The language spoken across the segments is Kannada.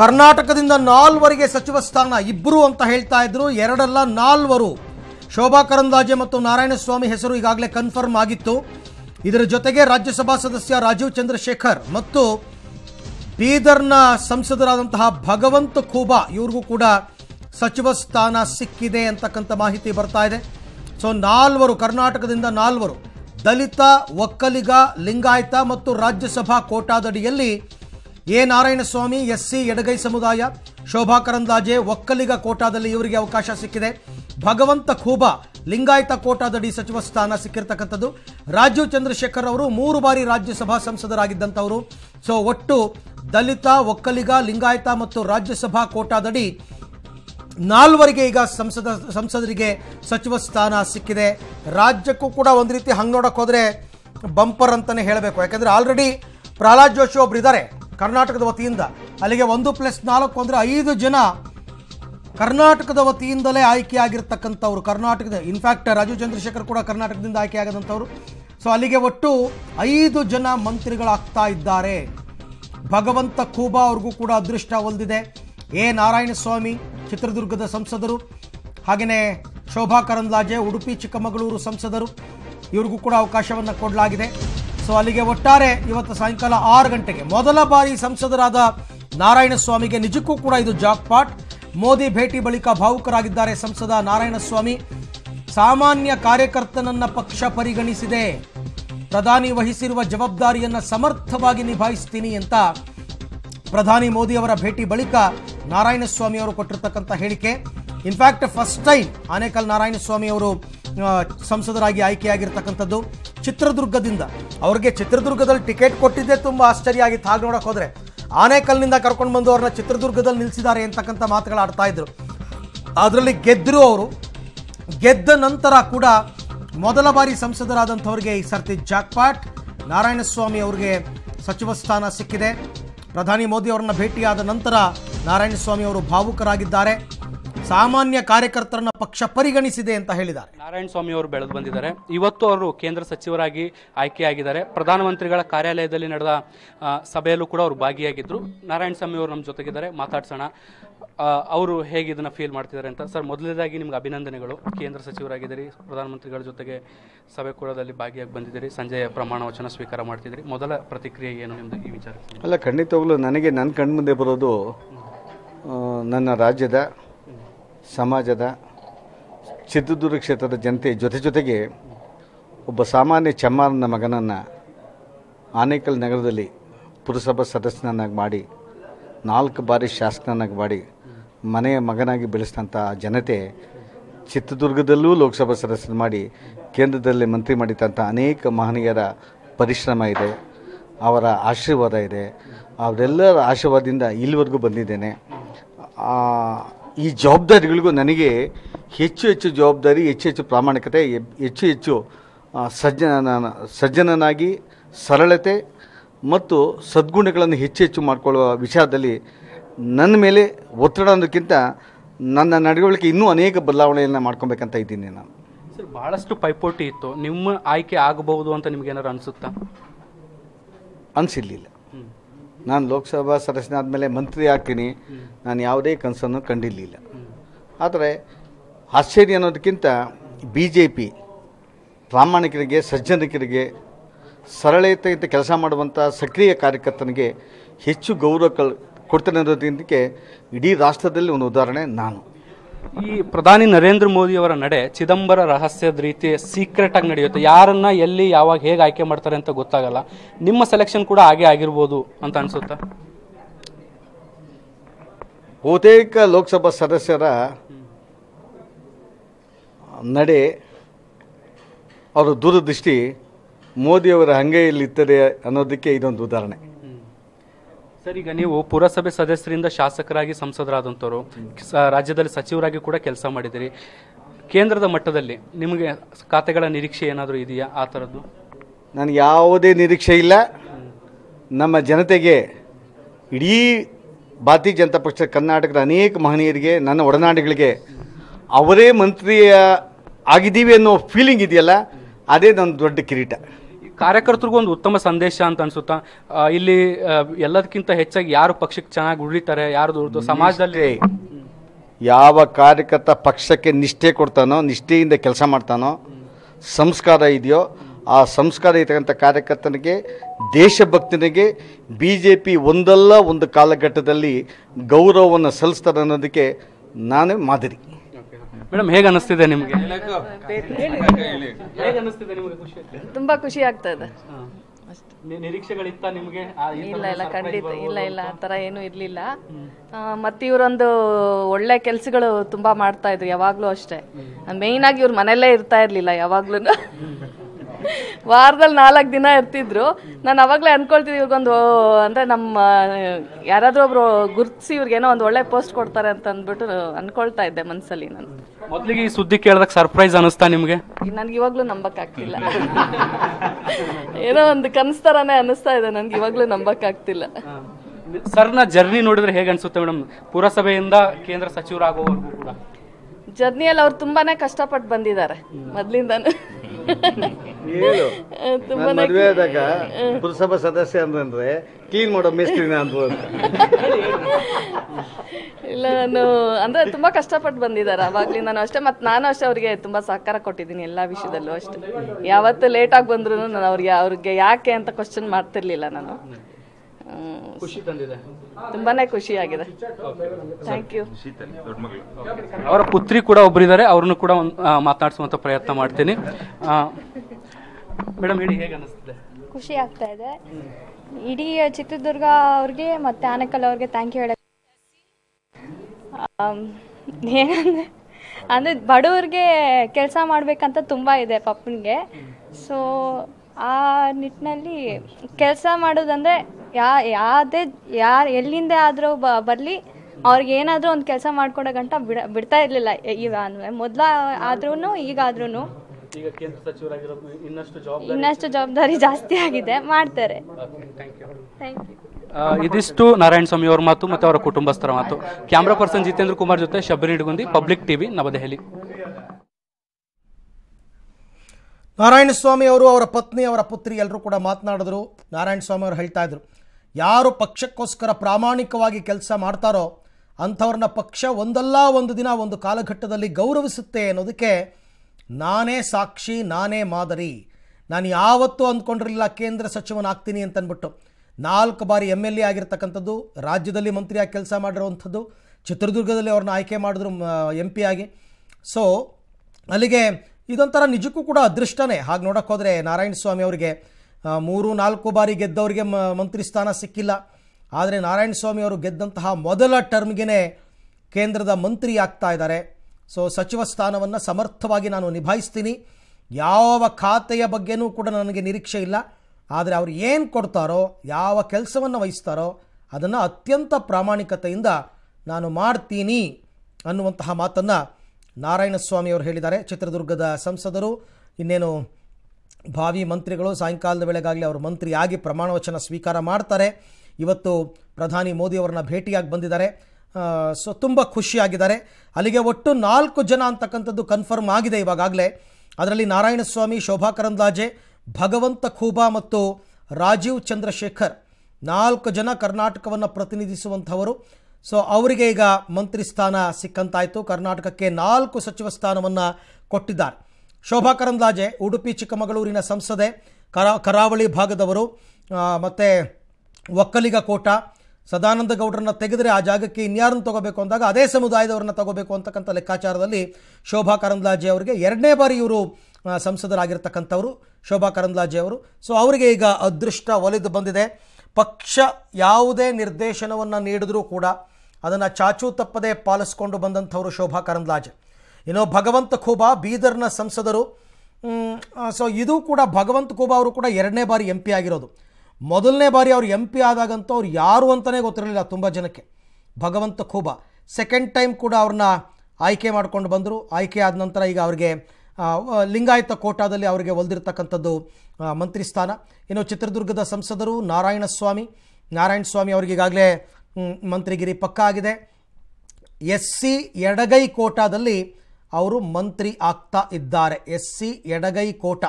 ಕರ್ನಾಟಕದಿಂದ ನಾಲ್ವರಿಗೆ ಸಚಿವ ಸ್ಥಾನ ಇಬ್ಬರು ಅಂತ ಹೇಳ್ತಾ ಇದ್ರು ಎರಡಲ್ಲ ನಾಲ್ವರು ಶೋಭಾ ಕರಂದಾಜೆ ಮತ್ತು ನಾರಾಯಣಸ್ವಾಮಿ ಹೆಸರು ಈಗಾಗಲೇ ಕನ್ಫರ್ಮ್ ಆಗಿತ್ತು ಇದರ ಜೊತೆಗೆ ರಾಜ್ಯಸಭಾ ಸದಸ್ಯ ರಾಜೀವ್ ಚಂದ್ರಶೇಖರ್ ಮತ್ತು ಬೀದರ್ನ ಸಂಸದರಾದಂತಹ ಭಗವಂತ ಖೂಬಾ ಇವ್ರಿಗೂ ಕೂಡ ಸಚಿವ ಸ್ಥಾನ ಸಿಕ್ಕಿದೆ ಅಂತಕ್ಕಂಥ ಮಾಹಿತಿ ಬರ್ತಾ ಇದೆ ಸೊ ನಾಲ್ವರು ಕರ್ನಾಟಕದಿಂದ ನಾಲ್ವರು ದಲಿತ ಒಕ್ಕಲಿಗ ಲಿಂಗಾಯತ ಮತ್ತು ರಾಜ್ಯಸಭಾ ಕೋಟಾದಡಿಯಲ್ಲಿ ಎ ನಾರಾಯಣಸ್ವಾಮಿ ಎಸ್ಸಿ ಎಡಗೈ ಸಮುದಾಯ ಶೋಭಾ ಕರಂದಾಜೆ ಒಕ್ಕಲಿಗ ಕೋಟಾದಲ್ಲಿ ಇವರಿಗೆ ಅವಕಾಶ ಸಿಕ್ಕಿದೆ ಭಗವಂತ ಖೂಬಾ ಲಿಂಗಾಯತ ಕೋಟಾದಡಿ ಸಚಿವ ಸ್ಥಾನ ಸಿಕ್ಕಿರ್ತಕ್ಕಂಥದ್ದು ರಾಜೀವ್ ಚಂದ್ರಶೇಖರ್ ಅವರು ಮೂರು ಬಾರಿ ರಾಜ್ಯಸಭಾ ಸಂಸದರಾಗಿದ್ದಂಥವರು ಸೊ ಒಟ್ಟು ದಲಿತ ಒಕ್ಕಲಿಗ ಲಿಂಗಾಯತ ಮತ್ತು ರಾಜ್ಯಸಭಾ ಕೋಟಾದಡಿ ನಾಲ್ವರಿಗೆ ಈಗ ಸಂಸದ ಸಂಸದರಿಗೆ ಸಚಿವ ಸ್ಥಾನ ಸಿಕ್ಕಿದೆ ರಾಜ್ಯಕ್ಕೂ ಕೂಡ ಒಂದು ರೀತಿ ಹಂಗೆ ನೋಡೋಕ್ಕೋದ್ರೆ ಬಂಪರ್ ಅಂತಲೇ ಹೇಳಬೇಕು ಯಾಕಂದರೆ ಆಲ್ರೆಡಿ ಪ್ರಹ್ಲಾದ್ ಜೋಶಿ ಇದ್ದಾರೆ ಕರ್ನಾಟಕದ ವತಿಯಿಂದ ಅಲ್ಲಿಗೆ ಒಂದು ಪ್ಲಸ್ ನಾಲ್ಕು ಅಂದರೆ ಐದು ಜನ ಕರ್ನಾಟಕದ ವತಿಯಿಂದಲೇ ಆಯ್ಕೆಯಾಗಿರ್ತಕ್ಕಂಥವ್ರು ಕರ್ನಾಟಕದ ಇನ್ಫ್ಯಾಕ್ಟ್ ರಾಜೀವ್ ಚಂದ್ರಶೇಖರ್ ಕೂಡ ಕರ್ನಾಟಕದಿಂದ ಆಯ್ಕೆಯಾಗದಂಥವ್ರು ಸೊ ಅಲ್ಲಿಗೆ ಒಟ್ಟು ಐದು ಜನ ಮಂತ್ರಿಗಳಾಗ್ತಾ ಇದ್ದಾರೆ ಭಗವಂತ ಖೂಬಾ ಅವ್ರಿಗೂ ಕೂಡ ಅದೃಷ್ಟ ಒಲ್ದಿದೆ ಎ ನಾರಾಯಣಸ್ವಾಮಿ ಚಿತ್ರದುರ್ಗದ ಸಂಸದರು ಹಾಗೆಯೇ ಶೋಭಾ ಕರಂದ್ಲಾಜೆ ಉಡುಪಿ ಚಿಕ್ಕಮಗಳೂರು ಸಂಸದರು ಇವ್ರಿಗೂ ಕೂಡ ಅವಕಾಶವನ್ನು ಕೊಡಲಾಗಿದೆ ಸೊ ಅಲ್ಲಿಗೆ ಒಟ್ಟಾರೆ ಇವತ್ತು ಸಾಯಂಕಾಲ ಆರು ಗಂಟೆಗೆ ಮೊದಲ ಬಾರಿ ಸಂಸದರಾದ ನಾರಾಯಣಸ್ವಾಮಿಗೆ ನಿಜಕ್ಕೂ ಕೂಡ ಇದು ಪಾಟ್ ಮೋದಿ ಭೇಟಿ ಬಳಿಕ ಭಾವುಕರಾಗಿದ್ದಾರೆ ಸಂಸದ ನಾರಾಯಣಸ್ವಾಮಿ ಸಾಮಾನ್ಯ ಕಾರ್ಯಕರ್ತನನ್ನ ಪಕ್ಷ ಪರಿಗಣಿಸಿದೆ ಪ್ರಧಾನಿ ವಹಿಸಿರುವ ಜವಾಬ್ದಾರಿಯನ್ನು ಸಮರ್ಥವಾಗಿ ನಿಭಾಯಿಸ್ತೀನಿ ಅಂತ ಪ್ರಧಾನಿ ಮೋದಿ ಅವರ ಭೇಟಿ ಬಳಿಕ ನಾರಾಯಣಸ್ವಾಮಿ ಅವರು ಕೊಟ್ಟಿರ್ತಕ್ಕಂಥ ಹೇಳಿಕೆ in fact first time Anekal Narayanaswamy ಅವರು ಸಂಸದರಾಗಿ ಆಯ್ಕೆಯಾಗಿರ್ತಕ್ಕಂಥದ್ದು ಚಿತ್ರದುರ್ಗದಿಂದ ಅವ್ರಿಗೆ ಚಿತ್ರದುರ್ಗದಲ್ಲಿ ಟಿಕೆಟ್ ಕೊಟ್ಟಿದ್ದೇ ತುಂಬ ಆಶ್ಚರ್ಯ ಆಗಿತ್ತು ಹಾಗೆ ನೋಡೋಕೆ ಹೋದರೆ ಆನೆಕಲ್ನಿಂದ ಕರ್ಕೊಂಡು ಬಂದು ಅವ್ರನ್ನ ಚಿತ್ರದುರ್ಗದಲ್ಲಿ ನಿಲ್ಲಿಸಿದ್ದಾರೆ ಅಂತಕ್ಕಂಥ ಮಾತುಗಳು ಆಡ್ತಾ ಇದ್ರು ಅದರಲ್ಲಿ ಗೆದ್ದರು ಅವರು ಗೆದ್ದ ನಂತರ ಕೂಡ ಮೊದಲ ಬಾರಿ ಸಂಸದರಾದಂಥವ್ರಿಗೆ ಈ ಸರ್ತಿ ಜಾಕ್ಪಾಟ್ ನಾರಾಯಣಸ್ವಾಮಿ ಅವರಿಗೆ ಸಚಿವ ಸ್ಥಾನ ಸಿಕ್ಕಿದೆ ಪ್ರಧಾನಿ ಮೋದಿ ಅವರನ್ನ ಭೇಟಿಯಾದ ನಂತರ ನಾರಾಯಣಸ್ವಾಮಿ ಅವರು ಭಾವುಕರಾಗಿದ್ದಾರೆ ಸಾಮಾನ್ಯ ಕಾರ್ಯಕರ್ತರನ್ನ ಪಕ್ಷ ಪರಿಗಣಿಸಿದೆ ಅಂತ ಹೇಳಿದ್ದಾರೆ ನಾರಾಯಣ ಸ್ವಾಮಿ ಅವರು ಬೆಳೆದು ಬಂದಿದ್ದಾರೆ ಇವತ್ತು ಅವರು ಕೇಂದ್ರ ಸಚಿವರಾಗಿ ಆಯ್ಕೆಯಾಗಿದ್ದಾರೆ ಪ್ರಧಾನಮಂತ್ರಿಗಳ ಕಾರ್ಯಾಲಯದಲ್ಲಿ ನಡೆದ ಸಭೆಯಲ್ಲೂ ಕೂಡ ಅವರು ಭಾಗಿಯಾಗಿದ್ದರು ನಾರಾಯಣ ಸ್ವಾಮಿ ಅವರು ನಮ್ಮ ಜೊತೆಗಿದ್ದಾರೆ ಮಾತಾಡ್ಸೋಣ ಅವರು ಹೇಗೆ ಇದನ್ನು ಫೀಲ್ ಮಾಡ್ತಿದ್ದಾರೆ ಅಂತ ಸರ್ ಮೊದಲನೇದಾಗಿ ನಿಮ್ಗೆ ಅಭಿನಂದನೆಗಳು ಕೇಂದ್ರ ಸಚಿವರಾಗಿದ್ದೀರಿ ಪ್ರಧಾನಮಂತ್ರಿಗಳ ಜೊತೆಗೆ ಸಭೆ ಕೂಡದಲ್ಲಿ ಭಾಗಿಯಾಗಿ ಬಂದಿದ್ದೀರಿ ಸಂಜೆಯ ಪ್ರಮಾಣ ವಚನ ಸ್ವೀಕಾರ ಮಾಡ್ತಿದ್ದೀರಿ ಮೊದಲ ಪ್ರತಿಕ್ರಿಯೆ ಏನು ನಿಮ್ಮದು ಈ ವಿಚಾರ ಅಲ್ಲ ಖಂಡಿತವಾಗಲೂ ನನಗೆ ನನ್ನ ಕಣ್ಮುಂದೆ ಬರೋದು ನನ್ನ ರಾಜ್ಯದ ಸಮಾಜದ ಚಿತ್ರದುರ್ಗ ಕ್ಷೇತ್ರದ ಜನತೆ ಜೊತೆ ಜೊತೆಗೆ ಒಬ್ಬ ಸಾಮಾನ್ಯ ಚಮ್ಮಾರನ ಮಗನನ್ನು ಆನೇಕಲ್ ನಗರದಲ್ಲಿ ಪುರಸಭಾ ಸದಸ್ಯನನ್ನಾಗಿ ಮಾಡಿ ನಾಲ್ಕು ಬಾರಿ ಶಾಸಕನನ್ನಾಗಿ ಮಾಡಿ ಮನೆಯ ಮಗನಾಗಿ ಬೆಳೆಸಿದಂಥ ಜನತೆ ಚಿತ್ರದುರ್ಗದಲ್ಲೂ ಲೋಕಸಭಾ ಸದಸ್ಯನ ಮಾಡಿ ಕೇಂದ್ರದಲ್ಲಿ ಮಂತ್ರಿ ಮಾಡಿದಂಥ ಅನೇಕ ಮಹನೀಯರ ಪರಿಶ್ರಮ ಇದೆ ಅವರ ಆಶೀರ್ವಾದ ಇದೆ ಅವರೆಲ್ಲರ ಆಶೀರ್ವಾದದಿಂದ ಇಲ್ಲಿವರೆಗೂ ಬಂದಿದ್ದೇನೆ ಈ ಜವಾಬ್ದಾರಿಗಳಿಗೂ ನನಗೆ ಹೆಚ್ಚು ಹೆಚ್ಚು ಜವಾಬ್ದಾರಿ ಹೆಚ್ಚು ಹೆಚ್ಚು ಪ್ರಾಮಾಣಿಕತೆ ಹೆಚ್ಚು ಹೆಚ್ಚು ಸಜ್ಜನ ಸಜ್ಜನನಾಗಿ ಸರಳತೆ ಮತ್ತು ಸದ್ಗುಣಗಳನ್ನು ಹೆಚ್ಚು ಹೆಚ್ಚು ಮಾಡಿಕೊಳ್ಳುವ ವಿಷಯದಲ್ಲಿ ನನ್ನ ಮೇಲೆ ಒತ್ತಡ ಅನ್ನೋದಕ್ಕಿಂತ ನನ್ನ ನಡವಳಿಕೆ ಇನ್ನೂ ಅನೇಕ ಬದಲಾವಣೆಯನ್ನು ಮಾಡ್ಕೊಬೇಕಂತ ಇದ್ದೀನಿ ನಾನು ಸರ್ ಭಾಳಷ್ಟು ಪೈಪೋಟಿ ಇತ್ತು ನಿಮ್ಮ ಆಯ್ಕೆ ಆಗಬಹುದು ಅಂತ ನಿಮ್ಗೆ ಏನಾರು ಅನಿಸುತ್ತಾ ಅನಿಸಿರ್ಲಿಲ್ಲ ನಾನು ಲೋಕಸಭಾ ಸದಸ್ಯನಾದ ಮೇಲೆ ಮಂತ್ರಿ ಆಗ್ತೀನಿ ನಾನು ಯಾವುದೇ ಕನಸನ್ನು ಕಂಡಿರಲಿಲ್ಲ ಆದರೆ ಆಶ್ಚರ್ಯ ಅನ್ನೋದಕ್ಕಿಂತ ಬಿ ಜೆ ಪಿ ಪ್ರಾಮಾಣಿಕರಿಗೆ ಸಜ್ಜನಿಕರಿಗೆ ಸರಳತೆಯಿಂದ ಕೆಲಸ ಮಾಡುವಂಥ ಸಕ್ರಿಯ ಕಾರ್ಯಕರ್ತನಿಗೆ ಹೆಚ್ಚು ಗೌರವ ಕಳ್ ಕೊಡ್ತಾನೆ ಅನ್ನೋದಕ್ಕೆ ಇಡೀ ರಾಷ್ಟ್ರದಲ್ಲಿ ಒಂದು ಉದಾಹರಣೆ ನಾನು ಈ ಪ್ರಧಾನಿ ನರೇಂದ್ರ ಮೋದಿ ಅವರ ನಡೆ ಚಿದಂಬರ ರಹಸ್ಯದ ರೀತಿ ಸೀಕ್ರೆಟ್ ಆಗಿ ನಡೆಯುತ್ತೆ ಯಾರನ್ನ ಎಲ್ಲಿ ಯಾವಾಗ ಹೇಗೆ ಆಯ್ಕೆ ಮಾಡ್ತಾರೆ ಅಂತ ಗೊತ್ತಾಗಲ್ಲ ನಿಮ್ಮ ಸೆಲೆಕ್ಷನ್ ಕೂಡ ಹಾಗೆ ಆಗಿರ್ಬೋದು ಅಂತ ಅನ್ಸುತ್ತ ಬಹುತೇಕ ಲೋಕಸಭಾ ಸದಸ್ಯರ ನಡೆ ಅವರ ದೂರದೃಷ್ಟಿ ಇಲ್ಲಿ ಇತ್ತದೆ ಅನ್ನೋದಕ್ಕೆ ಇದೊಂದು ಉದಾಹರಣೆ ಸರ್ ಈಗ ನೀವು ಪುರಸಭೆ ಸದಸ್ಯರಿಂದ ಶಾಸಕರಾಗಿ ಸಂಸದರಾದಂಥವ್ರು ರಾಜ್ಯದಲ್ಲಿ ಸಚಿವರಾಗಿ ಕೂಡ ಕೆಲಸ ಮಾಡಿದಿರಿ ಕೇಂದ್ರದ ಮಟ್ಟದಲ್ಲಿ ನಿಮಗೆ ಖಾತೆಗಳ ನಿರೀಕ್ಷೆ ಏನಾದರೂ ಇದೆಯಾ ಆ ಥರದ್ದು ನನಗೆ ಯಾವುದೇ ನಿರೀಕ್ಷೆ ಇಲ್ಲ ನಮ್ಮ ಜನತೆಗೆ ಇಡೀ ಭಾರತೀಯ ಜನತಾ ಪಕ್ಷ ಕರ್ನಾಟಕದ ಅನೇಕ ಮಹನೀಯರಿಗೆ ನನ್ನ ಒಡನಾಡಿಗಳಿಗೆ ಅವರೇ ಮಂತ್ರಿಯ ಆಗಿದ್ದೀವಿ ಅನ್ನೋ ಫೀಲಿಂಗ್ ಇದೆಯಲ್ಲ ಅದೇ ನನ್ನ ದೊಡ್ಡ ಕಿರೀಟ ಕಾರ್ಯಕರ್ತರಿಗೂ ಒಂದು ಉತ್ತಮ ಸಂದೇಶ ಅಂತ ಅನ್ಸುತ್ತಾ ಇಲ್ಲಿ ಎಲ್ಲದಕ್ಕಿಂತ ಹೆಚ್ಚಾಗಿ ಯಾರು ಪಕ್ಷಕ್ಕೆ ಚೆನ್ನಾಗಿ ಉಳಿತಾರೆ ಯಾರು ಸಮಾಜದಲ್ಲಿ ಯಾವ ಕಾರ್ಯಕರ್ತ ಪಕ್ಷಕ್ಕೆ ನಿಷ್ಠೆ ಕೊಡ್ತಾನೋ ನಿಷ್ಠೆಯಿಂದ ಕೆಲಸ ಮಾಡ್ತಾನೋ ಸಂಸ್ಕಾರ ಇದೆಯೋ ಆ ಸಂಸ್ಕಾರ ಇರ್ತಕ್ಕಂಥ ಕಾರ್ಯಕರ್ತನಿಗೆ ದೇಶಭಕ್ತನಿಗೆ ಬಿ ಜೆ ಪಿ ಒಂದಲ್ಲ ಒಂದು ಕಾಲಘಟ್ಟದಲ್ಲಿ ಗೌರವವನ್ನು ಸಲ್ಲಿಸ್ತಾರೆ ಅನ್ನೋದಕ್ಕೆ ನಾನೇ ಮಾದರಿ ಮೇಡಮ್ ಹೇಗೆ ಅನಿಸ್ತಿದೆ ನಿಮಗೆ ತುಂಬಾ ಖುಷಿ ಆಗ್ತಾ ಇದೆ ನಿರೀಕ್ಷೆಗಳಿತ್ತ ನಿಮಗೆ ಇಲ್ಲ ಇಲ್ಲ ಖಂಡಿತ ಇಲ್ಲ ಇಲ್ಲ ಆ ಏನು ಇರ್ಲಿಲ್ಲ ಇರಲಿಲ್ಲ ಇವರೊಂದು ಒಳ್ಳೆ ಕೆಲ್ಸಗಳು ತುಂಬಾ ಮಾಡ್ತಾ ಇದ್ರು ಯಾವಾಗ್ಲೂ ಅಷ್ಟೇ ಮೇಯ್ನ್ ಆಗಿ ಇವ್ರ ಮನೆಯಲ್ಲೇ ಇರ್ತಾ ಇರ್ಲಿಲ್ಲ ಯಾವಾಗ್ಲೂ ವಾರದಲ್ಲಿ ನಾಲ್ಕು ದಿನ ಇರ್ತಿದ್ರು ನಾನು ಅವಾಗಲೇ ಅಂದ್ಕೊಳ್ತೀನಿ ಇವ್ರಿಗೊಂದು ಅಂದರೆ ನಮ್ಮ ಯಾರಾದರೂ ಒಬ್ರು ಗುರುತಿಸಿ ಏನೋ ಒಂದು ಒಳ್ಳೆ ಪೋಸ್ಟ್ ಕೊಡ್ತಾರೆ ಅಂತ ಅಂದ್ಬಿಟ್ಟು ಅಂದ್ಕೊಳ್ತಾ ಇದ್ದೆ ಮನಸ್ಸಲ್ಲಿ ನಾನು ಮೊದಲಿಗೆ ಈ ಸುದ್ದಿ ಕೇಳಿದಾಗ ಸರ್ಪ್ರೈಸ್ ಅನಿಸ್ತಾ ನಿಮಗೆ ನನಗೆ ಇವಾಗಲೂ ನಂಬಕ್ಕಾಗ್ತಿಲ್ಲ ಏನೋ ಒಂದು ಕನಸು ಥರನೇ ಅನಿಸ್ತಾ ಇದೆ ನನಗೆ ಇವಾಗಲೂ ನಂಬಕ್ಕಾಗ್ತಿಲ್ಲ ಸರ್ನ ಜರ್ನಿ ನೋಡಿದ್ರೆ ಹೇಗೆ ಅನಿಸುತ್ತೆ ಮೇಡಮ್ ಪುರಸಭೆಯಿಂದ ಕೇಂದ್ರ ಸಚಿವರಾಗುವವರೆಗೂ ಕೂಡ ಜರ್ನಿಯಲ್ಲಿ ಅವ್ರು ತುಂಬಾನೇ ಕಷ್ಟಪಟ್ಟು ಬಂದಿದ್ದಾರೆ ಮೊದಲಿಂದನೂ ಆದಾಗ ಪುರಸಭಾ ಸದಸ್ಯ ಅಂದ್ರೆ ಕ್ಲೀನ್ ಮಾಡೋ ಮೇಸ್ತ್ರಿನ ಇಲ್ಲ ನಾನು ಅಂದ್ರೆ ತುಂಬಾ ಕಷ್ಟಪಟ್ಟು ಬಂದಿದ್ದಾರೆ ಅವಾಗ್ಲಿಂದ ನಾನು ಅಷ್ಟೇ ಮತ್ತೆ ನಾನು ಅಷ್ಟೇ ಅವ್ರಿಗೆ ತುಂಬಾ ಸಹಕಾರ ಕೊಟ್ಟಿದ್ದೀನಿ ಎಲ್ಲಾ ವಿಷಯದಲ್ಲೂ ಅಷ್ಟೇ ಯಾವತ್ತು ಲೇಟ್ ಆಗಿ ಬಂದ್ರು ನಾನು ಅವ್ರಿಗೆ ಅವ್ರಿಗೆ ಯಾಕೆ ಅಂತ ಕ್ವಶನ್ ಮಾಡ್ತಿರ್ಲಿಲ್ಲ ನಾನು ಖುಷಿ ತಂದಿದೆ ತುಂಬಾನೇ ಖುಷಿಯಾಗಿದೆ ಥ್ಯಾಂಕ್ ಯು ಅವರ ಪುತ್ರಿ ಕೂಡ ಒಬ್ಬರಿದ್ದಾರೆ ಅವ್ರನ್ನು ಕೂಡ ಒಂದು ಮಾತನಾಡಿಸುವಂತ ಪ್ರಯತ್ನ ಮಾಡ್ತೀನಿ ಮೇಡಮ್ ಹೇಳಿ ಹೇಗೆ ಅನಿಸ್ತಿದೆ ಖುಷಿ ಆಗ್ತಾ ಇದೆ ಇಡೀ ಚಿತ್ರದುರ್ಗ ಅವ್ರಿಗೆ ಮತ್ತೆ ಆನಕಲ್ ಅವ್ರಿಗೆ ಥ್ಯಾಂಕ್ ಯು ಹೇಳಕ್ ಏನಂದ್ರೆ ಅಂದರೆ ಬಡವ್ರಿಗೆ ಕೆಲಸ ಮಾಡ್ಬೇಕಂತ ತುಂಬ ಇದೆ ಪಪ್ಪನಿಗೆ ಸೊ ಆ ನಿಟ್ಟಿನಲ್ಲಿ ಕೆಲಸ ಮಾಡೋದಂದ್ರೆ ಯಾ ಯಾವುದೇ ಯಾರು ಎಲ್ಲಿಂದ ಆದರೂ ಬರಲಿ ಅವ್ರಿಗೆ ಏನಾದ್ರೂ ಒಂದು ಕೆಲಸ ಮಾಡ್ಕೊಡೋ ಗಂಟ ಬಿಡ ಬಿಡ್ತಾ ಇರಲಿಲ್ಲ ಈಗ ಅಂದರೆ ಮೊದಲ ಆದ್ರೂ ಈಗಾದ್ರೂ ಇನ್ನಷ್ಟು ಜವಾಬ್ದಾರಿ ಜಾಸ್ತಿ ಆಗಿದೆ ಮಾಡ್ತಾರೆ ಇದಿಷ್ಟು ನಾರಾಯಣ ಸ್ವಾಮಿ ಅವ್ರ ಮಾತು ಮತ್ತು ಅವರ ಕುಟುಂಬಸ್ಥರ ಮಾತು ಕ್ಯಾಮ್ರಾ ಪರ್ಸನ್ ಜಿತೇಂದ್ರ ಕುಮಾರ್ ಜೊತೆ ಶಬರಿ ಪಬ್ಲಿಕ್ ಟಿವಿ ನವದೆಹಲಿ ನಾರಾಯಣ ಸ್ವಾಮಿ ಅವರು ಅವರ ಪತ್ನಿ ಅವರ ಪುತ್ರಿ ಎಲ್ಲರೂ ಕೂಡ ಮಾತನಾಡಿದ್ರು ನಾರಾಯಣ ಸ್ವಾಮಿ ಅವರು ಹೇಳ್ತಾ ಇದ್ರು ಯಾರು ಪಕ್ಷಕ್ಕೋಸ್ಕರ ಪ್ರಾಮಾಣಿಕವಾಗಿ ಕೆಲಸ ಮಾಡ್ತಾರೋ ಅಂಥವ್ರನ್ನ ಪಕ್ಷ ಒಂದಲ್ಲ ಒಂದು ದಿನ ಒಂದು ಕಾಲಘಟ್ಟದಲ್ಲಿ ಗೌರವಿಸುತ್ತೆ ಅನ್ನೋದಕ್ಕೆ ನಾನೇ ಸಾಕ್ಷಿ ನಾನೇ ಮಾದರಿ ನಾನು ಯಾವತ್ತೂ ಅಂದ್ಕೊಂಡಿರಲಿಲ್ಲ ಕೇಂದ್ರ ಸಚಿವನಾಗ್ತೀನಿ ಅಂತನ್ಬಿಟ್ಟು ನಾಲ್ಕು ಬಾರಿ ಎಮ್ ಎಲ್ ಎ ಆಗಿರ್ತಕ್ಕಂಥದ್ದು ರಾಜ್ಯದಲ್ಲಿ ಮಂತ್ರಿಯಾಗಿ ಕೆಲಸ ಮಾಡಿರುವಂಥದ್ದು ಚಿತ್ರದುರ್ಗದಲ್ಲಿ ಅವ್ರನ್ನ ಆಯ್ಕೆ ಮಾಡಿದ್ರು ಎಂ ಪಿ ಆಗಿ ಸೊ ಅಲ್ಲಿಗೆ ಇದೊಂಥರ ನಿಜಕ್ಕೂ ಕೂಡ ಅದೃಷ್ಟನೇ ಹಾಗೆ ನೋಡೋಕ್ಕೋದ್ರೆ ನಾರಾಯಣಸ್ವಾಮಿ ಅವರಿಗೆ ಮೂರು ನಾಲ್ಕು ಬಾರಿ ಗೆದ್ದವರಿಗೆ ಮಂತ್ರಿ ಸ್ಥಾನ ಸಿಕ್ಕಿಲ್ಲ ಆದರೆ ನಾರಾಯಣಸ್ವಾಮಿ ಅವರು ಗೆದ್ದಂತಹ ಮೊದಲ ಟರ್ಮ್ಗೆ ಕೇಂದ್ರದ ಮಂತ್ರಿ ಆಗ್ತಾ ಇದ್ದಾರೆ ಸೊ ಸಚಿವ ಸ್ಥಾನವನ್ನು ಸಮರ್ಥವಾಗಿ ನಾನು ನಿಭಾಯಿಸ್ತೀನಿ ಯಾವ ಖಾತೆಯ ಬಗ್ಗೆನೂ ಕೂಡ ನನಗೆ ನಿರೀಕ್ಷೆ ಇಲ್ಲ ಆದರೆ ಅವರು ಏನು ಕೊಡ್ತಾರೋ ಯಾವ ಕೆಲಸವನ್ನು ವಹಿಸ್ತಾರೋ ಅದನ್ನು ಅತ್ಯಂತ ಪ್ರಾಮಾಣಿಕತೆಯಿಂದ ನಾನು ಮಾಡ್ತೀನಿ ಅನ್ನುವಂತಹ ಮಾತನ್ನು ನಾರಾಯಣಸ್ವಾಮಿ ಅವರು ಹೇಳಿದ್ದಾರೆ ಚಿತ್ರದುರ್ಗದ ಸಂಸದರು ಇನ್ನೇನು ಭಾವಿ ಮಂತ್ರಿಗಳು ಸಾಯಂಕಾಲದ ವೇಳೆಗಾಗಲಿ ಅವರು ಮಂತ್ರಿಯಾಗಿ ಪ್ರಮಾಣವಚನ ಸ್ವೀಕಾರ ಮಾಡ್ತಾರೆ ಇವತ್ತು ಪ್ರಧಾನಿ ಮೋದಿಯವರನ್ನ ಭೇಟಿಯಾಗಿ ಬಂದಿದ್ದಾರೆ ಸೊ ತುಂಬ ಖುಷಿಯಾಗಿದ್ದಾರೆ ಅಲ್ಲಿಗೆ ಒಟ್ಟು ನಾಲ್ಕು ಜನ ಅಂತಕ್ಕಂಥದ್ದು ಕನ್ಫರ್ಮ್ ಆಗಿದೆ ಇವಾಗಲೇ ಅದರಲ್ಲಿ ನಾರಾಯಣಸ್ವಾಮಿ ಶೋಭಾ ಕರಂದ್ಲಾಜೆ ಭಗವಂತ ಖೂಬಾ ಮತ್ತು ರಾಜೀವ್ ಚಂದ್ರಶೇಖರ್ ನಾಲ್ಕು ಜನ ಕರ್ನಾಟಕವನ್ನು ಪ್ರತಿನಿಧಿಸುವಂಥವರು ಸೊ ಅವರಿಗೆ ಈಗ ಮಂತ್ರಿ ಸ್ಥಾನ ಸಿಕ್ಕಂತಾಯಿತು ಕರ್ನಾಟಕಕ್ಕೆ ನಾಲ್ಕು ಸಚಿವ ಸ್ಥಾನವನ್ನು ಕೊಟ್ಟಿದ್ದಾರೆ ಶೋಭಾ ಕರಂದ್ಲಾಜೆ ಉಡುಪಿ ಚಿಕ್ಕಮಗಳೂರಿನ ಸಂಸದೆ ಕರಾ ಕರಾವಳಿ ಭಾಗದವರು ಮತ್ತು ಒಕ್ಕಲಿಗ ಕೋಟ ಸದಾನಂದ ಗೌಡರನ್ನ ತೆಗೆದರೆ ಆ ಜಾಗಕ್ಕೆ ಇನ್ಯಾರನ್ನು ತಗೋಬೇಕು ಅಂದಾಗ ಅದೇ ಸಮುದಾಯದವರನ್ನ ತಗೋಬೇಕು ಅಂತಕ್ಕಂಥ ಲೆಕ್ಕಾಚಾರದಲ್ಲಿ ಶೋಭಾ ಕರಂದ್ಲಾಜೆ ಅವರಿಗೆ ಎರಡನೇ ಬಾರಿ ಇವರು ಸಂಸದರಾಗಿರ್ತಕ್ಕಂಥವರು ಶೋಭಾ ಕರಂದ್ಲಾಜೆ ಅವರು ಸೊ ಅವರಿಗೆ ಈಗ ಅದೃಷ್ಟ ಒಲಿದು ಬಂದಿದೆ ಪಕ್ಷ ಯಾವುದೇ ನಿರ್ದೇಶನವನ್ನು ನೀಡಿದರೂ ಕೂಡ ಅದನ್ನು ಚಾಚೂ ತಪ್ಪದೆ ಪಾಲಿಸ್ಕೊಂಡು ಬಂದಂಥವರು ಶೋಭಾ ಕರಂದ್ಲಾಜೆ ಏನೋ ಭಗವಂತ ಖೋಬಾ ಬೀದರ್ನ ಸಂಸದರು ಸೊ ಇದು ಕೂಡ ಭಗವಂತ ಖೂಬಾ ಅವರು ಕೂಡ ಎರಡನೇ ಬಾರಿ ಎಂ ಪಿ ಆಗಿರೋದು ಮೊದಲನೇ ಬಾರಿ ಅವರು ಎಂ ಪಿ ಆದಾಗಂತೂ ಅವ್ರು ಯಾರು ಅಂತಲೇ ಗೊತ್ತಿರಲಿಲ್ಲ ತುಂಬ ಜನಕ್ಕೆ ಭಗವಂತ ಖೋಬಾ ಸೆಕೆಂಡ್ ಟೈಮ್ ಕೂಡ ಅವ್ರನ್ನ ಆಯ್ಕೆ ಮಾಡ್ಕೊಂಡು ಬಂದರು ಆಯ್ಕೆ ಆದ ನಂತರ ಈಗ ಅವರಿಗೆ ಲಿಂಗಾಯತ ಕೋಟಾದಲ್ಲಿ ಅವರಿಗೆ ಒಲ್ದಿರ್ತಕ್ಕಂಥದ್ದು ಮಂತ್ರಿ ಸ್ಥಾನ ಇನ್ನು ಚಿತ್ರದುರ್ಗದ ಸಂಸದರು ನಾರಾಯಣ ಸ್ವಾಮಿ ನಾರಾಯಣ ಸ್ವಾಮಿ ಮಂತ್ರಿಗಿರಿ ಪಕ್ಕ ಆಗಿದೆ ಎಸ್ ಸಿ ಎಡಗೈ ಕೋಟಾದಲ್ಲಿ ಅವರು ಮಂತ್ರಿ ಆಗ್ತಾ ಇದ್ದಾರೆ ಎಸ್ ಸಿ ಎಡಗೈ ಕೋಟ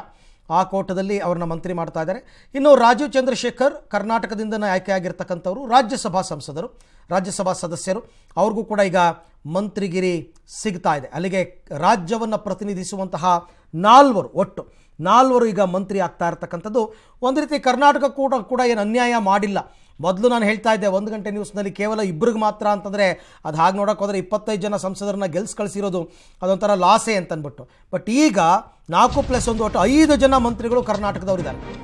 ಆ ಕೋಟದಲ್ಲಿ ಅವರನ್ನ ಮಂತ್ರಿ ಮಾಡ್ತಾ ಇದ್ದಾರೆ ಇನ್ನು ರಾಜೀವ್ ಚಂದ್ರಶೇಖರ್ ಕರ್ನಾಟಕದಿಂದ ಆಯ್ಕೆಯಾಗಿರ್ತಕ್ಕಂಥವರು ರಾಜ್ಯಸಭಾ ಸಂಸದರು ರಾಜ್ಯಸಭಾ ಸದಸ್ಯರು ಅವ್ರಿಗೂ ಕೂಡ ಈಗ ಮಂತ್ರಿಗಿರಿ ಸಿಗ್ತಾ ಇದೆ ಅಲ್ಲಿಗೆ ರಾಜ್ಯವನ್ನು ಪ್ರತಿನಿಧಿಸುವಂತಹ ನಾಲ್ವರು ಒಟ್ಟು ನಾಲ್ವರು ಈಗ ಮಂತ್ರಿ ಆಗ್ತಾ ಇರತಕ್ಕಂಥದ್ದು ಒಂದು ರೀತಿ ಕರ್ನಾಟಕ ಕೂಡ ಕೂಡ ಏನು ಅನ್ಯಾಯ ಮಾಡಿಲ್ಲ ಮೊದಲು ನಾನು ಹೇಳ್ತಾ ಇದ್ದೆ ಒಂದು ಗಂಟೆ ನ್ಯೂಸ್ನಲ್ಲಿ ಕೇವಲ ಇಬ್ಬರಿಗೆ ಮಾತ್ರ ಅಂತಂದರೆ ಅದು ಹಾಗೆ ನೋಡೋಕೆ ಹೋದರೆ ಇಪ್ಪತ್ತೈದು ಜನ ಸಂಸದರನ್ನ ಗೆಲ್ಸ್ ಕಳಿಸಿರೋದು ಅದೊಂಥರ ಲಾಸೇ ಅಂತನ್ಬಿಟ್ಟು ಬಟ್ ಈಗ ನಾಲ್ಕು ಪ್ಲಸ್ ಒಂದು ಒಟ್ಟು ಐದು ಜನ ಮಂತ್ರಿಗಳು ಕರ್ನಾಟಕದವರಿದ್ದಾರೆ